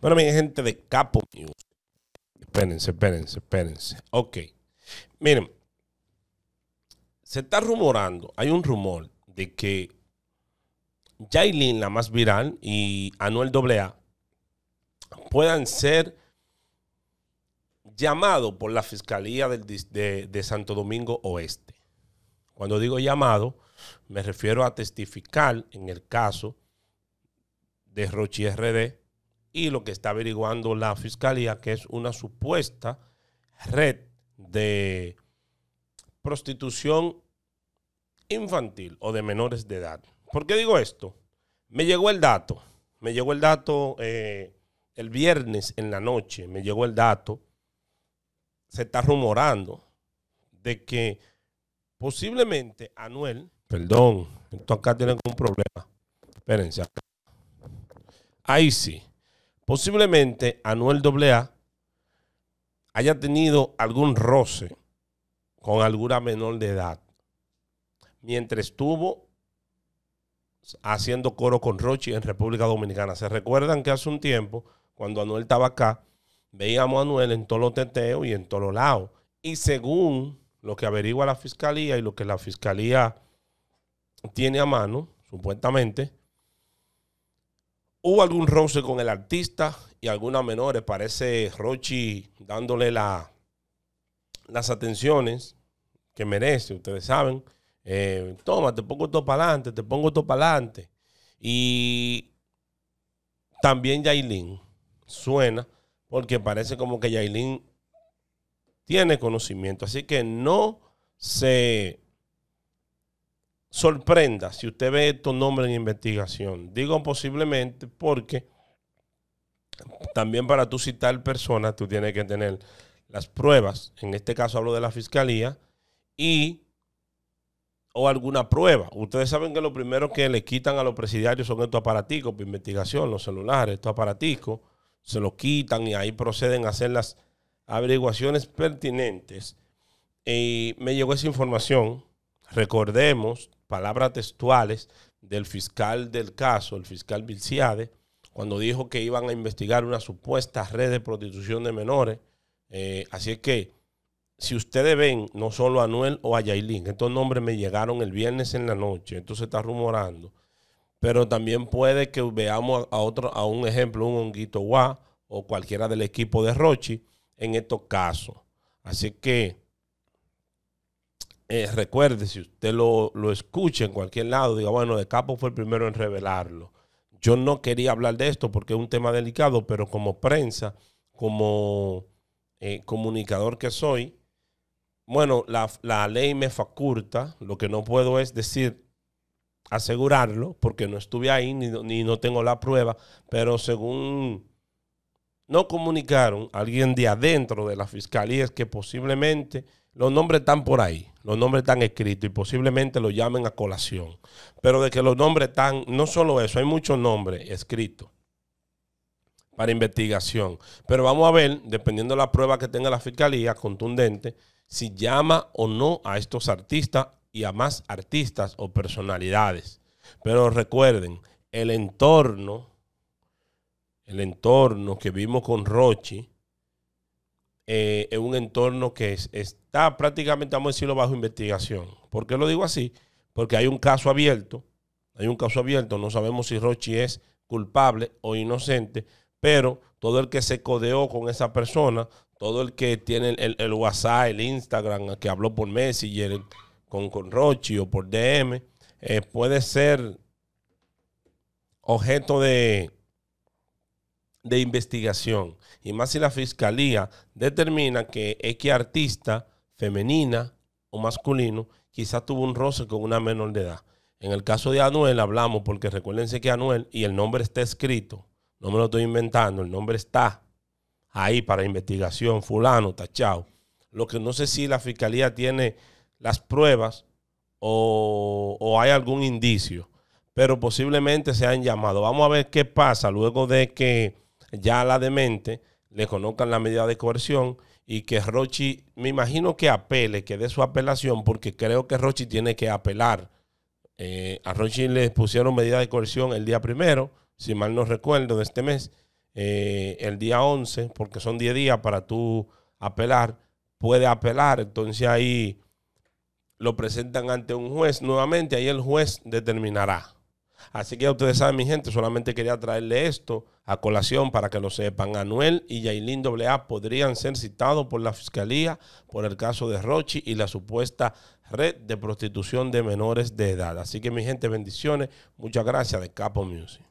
Bueno, mi gente de Capo News. Espérense, espérense, espérense. Ok. Miren, se está rumorando, hay un rumor de que Jailin, la más viral, y Anuel AA puedan ser llamados por la Fiscalía de, de Santo Domingo Oeste. Cuando digo llamado, me refiero a testificar en el caso de Rochi RD y lo que está averiguando la fiscalía, que es una supuesta red de prostitución infantil o de menores de edad. ¿Por qué digo esto? Me llegó el dato, me llegó el dato eh, el viernes en la noche, me llegó el dato, se está rumorando de que posiblemente Anuel, perdón, esto acá tienen un problema, espérense acá. Ahí sí. Posiblemente Anuel AA haya tenido algún roce con alguna menor de edad mientras estuvo haciendo coro con Rochi en República Dominicana. ¿Se recuerdan que hace un tiempo, cuando Anuel estaba acá, veíamos a Anuel en todos los teteos y en todos los lados? Y según lo que averigua la fiscalía y lo que la fiscalía tiene a mano, supuestamente, Hubo algún roce con el artista y algunas menores. Parece Rochi dándole las atenciones que merece, ustedes saben. Eh, toma, te pongo esto para adelante, te pongo esto para adelante. Y también Yailin suena, porque parece como que Yailin tiene conocimiento. Así que no se sorprenda si usted ve estos nombres en investigación. Digo posiblemente porque también para tú citar personas tú tienes que tener las pruebas. En este caso hablo de la fiscalía y o alguna prueba. Ustedes saben que lo primero que le quitan a los presidiarios son estos aparaticos de investigación, los celulares, estos aparaticos, se los quitan y ahí proceden a hacer las averiguaciones pertinentes. Y me llegó esa información. Recordemos palabras textuales del fiscal del caso, el fiscal Vilciade, cuando dijo que iban a investigar una supuesta red de prostitución de menores. Eh, así que, si ustedes ven, no solo a Anuel o a Yailin, estos nombres me llegaron el viernes en la noche, esto se está rumorando, pero también puede que veamos a otro, a un ejemplo, un honguito guá o cualquiera del equipo de Rochi en estos casos. Así que eh, recuerde, si usted lo, lo, escucha en cualquier lado, diga, bueno, De Capo fue el primero en revelarlo. Yo no quería hablar de esto porque es un tema delicado, pero como prensa, como eh, comunicador que soy, bueno, la, ley me faculta, lo que no puedo es decir, asegurarlo, porque no estuve ahí ni, ni no tengo la prueba, pero según no comunicaron, alguien de adentro de la fiscalía es que posiblemente los nombres están por ahí, los nombres están escritos y posiblemente los llamen a colación. Pero de que los nombres están, no solo eso, hay muchos nombres escritos para investigación. Pero vamos a ver, dependiendo de la prueba que tenga la fiscalía contundente, si llama o no a estos artistas y a más artistas o personalidades. Pero recuerden, el entorno, el entorno que vimos con Rochi, eh, en un entorno que está prácticamente, vamos a decirlo, bajo investigación. ¿Por qué lo digo así? Porque hay un caso abierto, hay un caso abierto, no sabemos si Rochi es culpable o inocente, pero todo el que se codeó con esa persona, todo el que tiene el, WhatsApp, el Instagram, que habló por Messenger con, con Rochi o por DM, eh, puede ser objeto de, de investigación. Y más si la fiscalía determina que X artista femenina o masculino quizá tuvo un roce con una menor de edad. En el caso de Anuel hablamos porque recuérdense que Anuel y el nombre está escrito, no me lo estoy inventando, el nombre está ahí para investigación, fulano, tachao. Lo que no sé si la fiscalía tiene las pruebas o hay algún indicio, pero posiblemente se han llamado. Vamos a ver qué pasa luego de que ya la demente le conozcan la medida de coerción y que Rochi, me imagino que apele, que dé su apelación, porque creo que Rochi tiene que apelar. Eh, a Rochi le pusieron medida de coerción el día primero, si mal no recuerdo, de este mes, eh, el día 11, porque son 10 días para tú apelar, puede apelar, entonces ahí lo presentan ante un juez nuevamente, ahí el juez determinará. Así que ustedes saben, mi gente, solamente quería traerle esto a colación para que lo sepan. Anuel y Yailin AA podrían ser citados por la fiscalía por el caso de Rochi y la supuesta red de prostitución de menores de edad. Así que, mi gente, bendiciones. Muchas gracias de Capo Music.